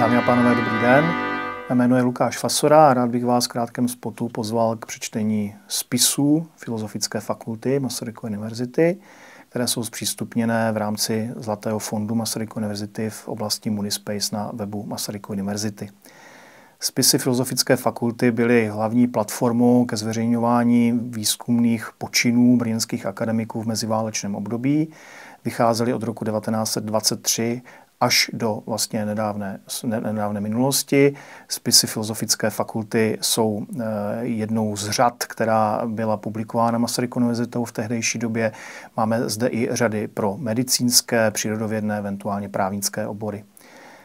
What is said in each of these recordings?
Dámy a pánové, dobrý den. Jmenuji je Lukáš Fasora a rád bych vás v krátkém spotu pozval k přečtení spisů Filozofické fakulty Masarykovy univerzity, které jsou zpřístupněné v rámci Zlatého fondu Masarykovy univerzity v oblasti Munispace na webu Masarykovy univerzity. Spisy Filozofické fakulty byly hlavní platformou ke zveřejňování výzkumných počinů brněnských akademiků v meziválečném období. Vycházely od roku 1923 až do vlastně nedávné, nedávné minulosti. Spisy Filozofické fakulty jsou eh, jednou z řad, která byla publikována Masarykovou univerzitou v tehdejší době. Máme zde i řady pro medicínské, přírodovědné, eventuálně právnické obory.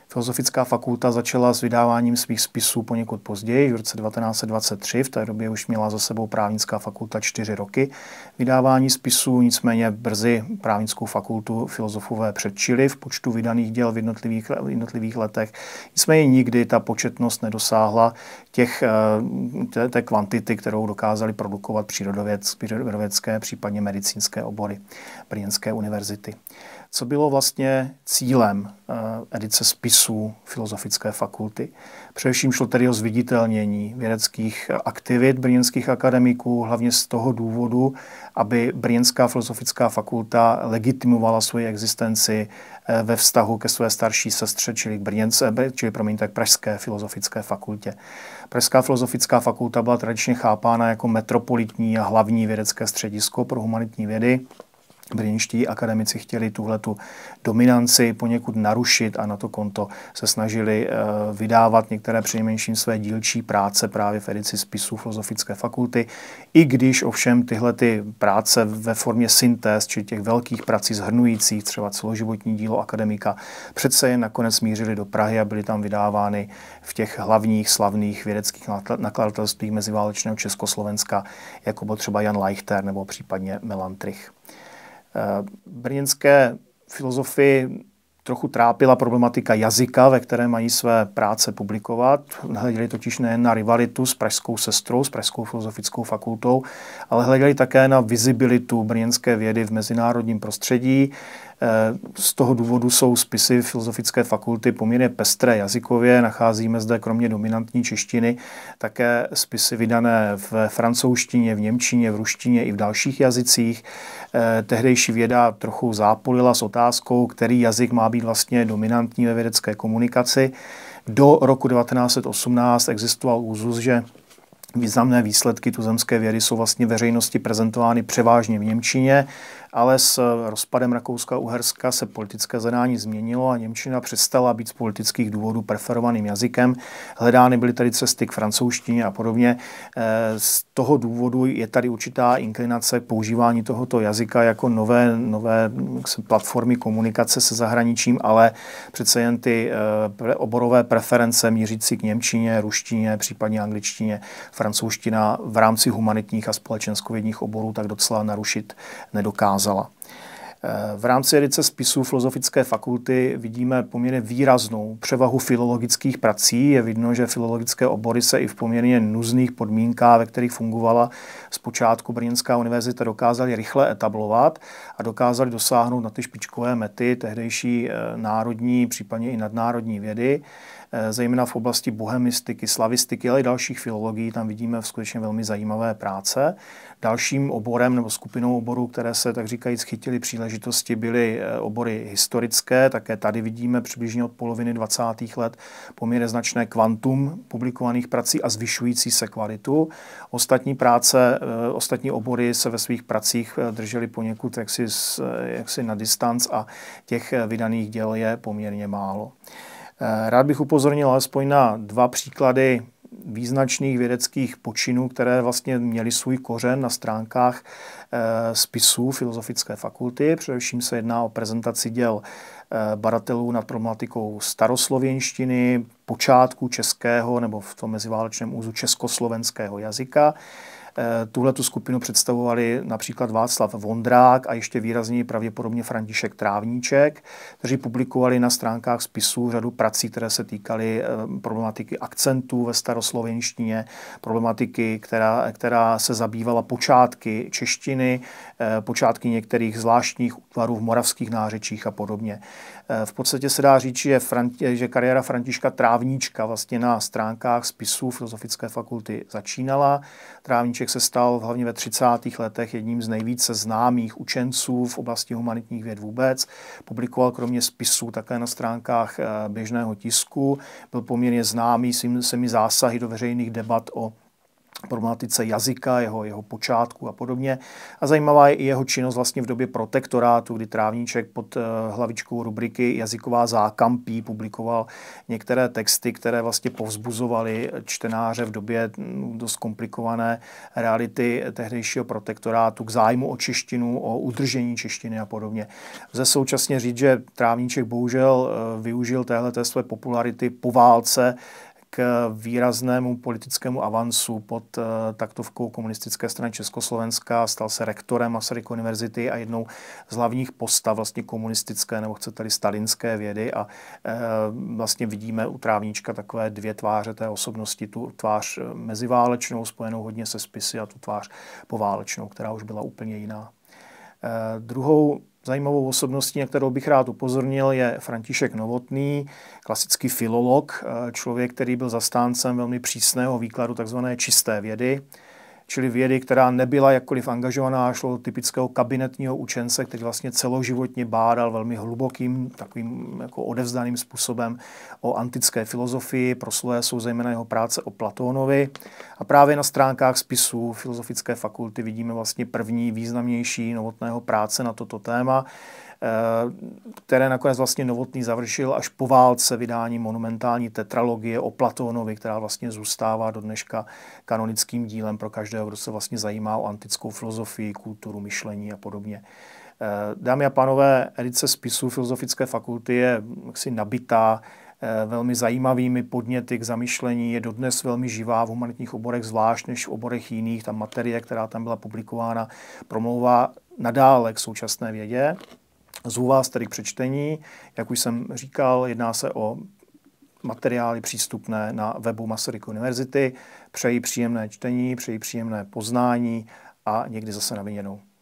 Filozofická fakulta začala s vydáváním svých spisů poněkud později, v roce 1923, v té době už měla za sebou právnická fakulta čtyři roky vydávání spisů, nicméně brzy právnickou fakultu filozofové předčili v počtu vydaných děl v jednotlivých, jednotlivých letech. Nicméně nikdy ta početnost nedosáhla těch, eh, té, té kvantity, kterou dokázali produkovat přírodovědské, případně medicínské obory Brněnské univerzity co bylo vlastně cílem eh, edice spisů Filozofické fakulty. Především šlo tedy o zviditelnění vědeckých aktivit brněnských akademiků, hlavně z toho důvodu, aby Brněnská filozofická fakulta legitimovala svoji existenci eh, ve vztahu ke své starší sestře, čili, Brněnce, eh, čili promiňte, k Pražské filozofické fakultě. Pražská filozofická fakulta byla tradičně chápána jako metropolitní a hlavní vědecké středisko pro humanitní vědy brněnští akademici chtěli tuhle tu dominanci poněkud narušit a na to konto se snažili eh, vydávat některé přinejmenším své dílčí práce právě v edici spisů Filozofické fakulty, i když ovšem tyhle ty práce ve formě syntéz, či těch velkých prací zhrnujících třeba celoživotní dílo akademika, přece jen nakonec mířili do Prahy a byly tam vydávány v těch hlavních slavných vědeckých nakladatelstvích meziválečného Československa, jako byl třeba Jan Leichter nebo případně Melantrich. Eh, brněnské filozofii trochu trápila problematika jazyka, ve které mají své práce publikovat. Hleděli totiž nejen na rivalitu s pražskou sestrou, s pražskou filozofickou fakultou, ale hleděli také na vizibilitu brněnské vědy v mezinárodním prostředí. Eh, z toho důvodu jsou spisy Filozofické fakulty poměrně pestré jazykově. Nacházíme zde kromě dominantní češtiny také spisy vydané v francouzštině, v němčině, v ruštině i v dalších jazycích. Eh, tehdejší věda trochu zápolila s otázkou, který jazyk má být vlastně dominantní ve vědecké komunikaci. Do roku 1918 existoval úzus, že významné výsledky tuzemské vědy jsou vlastně veřejnosti prezentovány převážně v Němčině ale s rozpadem Rakouska-Uherska se politické zadání změnilo a Němčina přestala být z politických důvodů preferovaným jazykem. Hledány byly tady cesty k francouzštině a podobně. E, z toho důvodu je tady určitá inklinace k používání tohoto jazyka jako nové, nové platformy komunikace se zahraničím, ale přece jen ty e, oborové preference mířící k Němčině, ruštině, případně angličtině, francouzština v rámci humanitních a společenskovědních oborů tak docela narušit nedokázala ukázala. Eh, v rámci edice spisů Filozofické fakulty vidíme poměrně výraznou převahu filologických prací. Je vidno, že filologické obory se i v poměrně nuzných podmínkách, ve kterých fungovala zpočátku Brněnská univerzita, dokázaly rychle etablovat a dokázaly dosáhnout na ty špičkové mety tehdejší eh, národní, případně i nadnárodní vědy. Eh, zejména v oblasti bohemistiky, slavistiky, ale i dalších filologií. Tam vidíme skutečně velmi zajímavé práce. Dalším oborem nebo skupinou oborů, které se tak říkajíc chytily příležitosti, byly eh, obory historické. Také tady vidíme přibližně od poloviny 20. let poměrně značné kvantum publikovaných prací a zvyšující se kvalitu. Ostatní práce, eh, ostatní obory se ve svých pracích držely poněkud jaksi, jaksi na distanc a těch vydaných děl je poměrně málo. Eh, rád bych upozornil alespoň na dva příklady význačných vědeckých počinů, které vlastně měly svůj kořen na stránkách eh, spisů Filozofické fakulty. Především se jedná o prezentaci děl eh, badatelů nad problematikou staroslověnštiny, počátku českého nebo v tom meziválečném úzu československého jazyka. Eh, tuhle tu skupinu představovali například Václav Vondrák a ještě výrazněji pravděpodobně František Trávníček, kteří publikovali na stránkách spisů řadu prací, které se týkaly eh, problematiky akcentů ve staroslovenštině, problematiky, která, která se zabývala počátky češtiny, eh, počátky některých zvláštních útvarů v moravských nářečích a podobně. V podstatě se dá říct, že, Franti, že kariéra Františka Trávníčka vlastně na stránkách spisů Filozofické fakulty začínala. Trávníček František se stal hlavně ve 30. letech jedním z nejvíce známých učenců v oblasti humanitních věd vůbec. Publikoval kromě spisů také na stránkách eh, běžného tisku. Byl poměrně známý svými zásahy do veřejných debat o problematice jazyka, jeho, jeho počátku a podobně. A zajímavá je i jeho činnost vlastně v době protektorátu, kdy Trávníček pod eh, hlavičkou rubriky Jazyková zákampí publikoval některé texty, které vlastně povzbuzovaly čtenáře v době hm, dost komplikované reality tehdejšího protektorátu k zájmu o češtinu, o udržení češtiny a podobně. Lze současně říct, že Trávníček bohužel eh, využil téhle té své popularity po válce, k eh, výraznému politickému avancu pod eh, taktovkou komunistické strany Československa. Stal se rektorem Masaryk univerzity a jednou z hlavních postav vlastně komunistické nebo chcete-li stalinské vědy a eh, vlastně vidíme u Trávníčka takové dvě tváře té osobnosti, tu tvář meziválečnou spojenou hodně se spisy a tu tvář poválečnou, která už byla úplně jiná. Druhou Zajímavou osobností, na kterou bych rád upozornil, je František Novotný, klasický filolog, eh, člověk, který byl zastáncem velmi přísného výkladu tzv. čisté vědy čili vědy, která nebyla jakkoliv angažovaná, šlo typického kabinetního učence, který vlastně celoživotně bádal velmi hlubokým, takovým jako odevzdaným způsobem o antické filozofii. Proslulé jsou zejména jeho práce o Platónovi. A právě na stránkách spisů Filozofické fakulty vidíme vlastně první významnější novotného práce na toto téma. Eh, které nakonec vlastně Novotný završil až po válce vydání monumentální tetralogie o Platónovi, která vlastně zůstává do dneška kanonickým dílem pro každého, kdo se vlastně zajímá o antickou filozofii, kulturu, myšlení a podobně. Eh, dámy a pánové, edice spisu Filozofické fakulty je jaksi nabitá eh, velmi zajímavými podněty k zamyšlení, je dodnes velmi živá v humanitních oborech, zvlášť než v oborech jiných. Ta materie, která tam byla publikována, promlouvá nadále k současné vědě. Zvu vás tedy k přečtení. Jak už jsem říkal, jedná se o materiály přístupné na webu Masaryk univerzity. Přeji příjemné čtení, přeji příjemné poznání a někdy zase na viděnou.